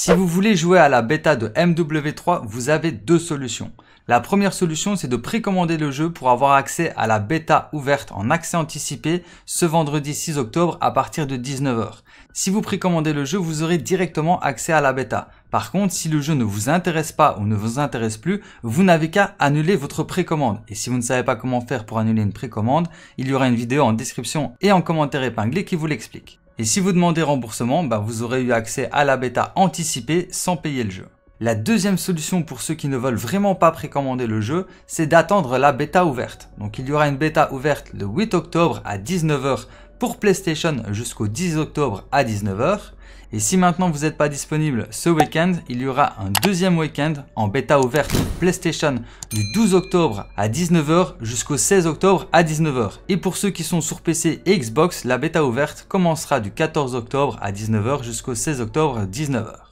Si vous voulez jouer à la bêta de MW3, vous avez deux solutions. La première solution, c'est de précommander le jeu pour avoir accès à la bêta ouverte en accès anticipé ce vendredi 6 octobre à partir de 19h. Si vous précommandez le jeu, vous aurez directement accès à la bêta. Par contre, si le jeu ne vous intéresse pas ou ne vous intéresse plus, vous n'avez qu'à annuler votre précommande. Et si vous ne savez pas comment faire pour annuler une précommande, il y aura une vidéo en description et en commentaire épinglé qui vous l'explique. Et si vous demandez remboursement, bah vous aurez eu accès à la bêta anticipée sans payer le jeu. La deuxième solution pour ceux qui ne veulent vraiment pas précommander le jeu, c'est d'attendre la bêta ouverte. Donc il y aura une bêta ouverte le 8 octobre à 19h pour PlayStation jusqu'au 10 octobre à 19h. Et si maintenant vous n'êtes pas disponible ce week-end, il y aura un deuxième week-end en bêta ouverte PlayStation du 12 octobre à 19h jusqu'au 16 octobre à 19h. Et pour ceux qui sont sur PC et Xbox, la bêta ouverte commencera du 14 octobre à 19h jusqu'au 16 octobre à 19h.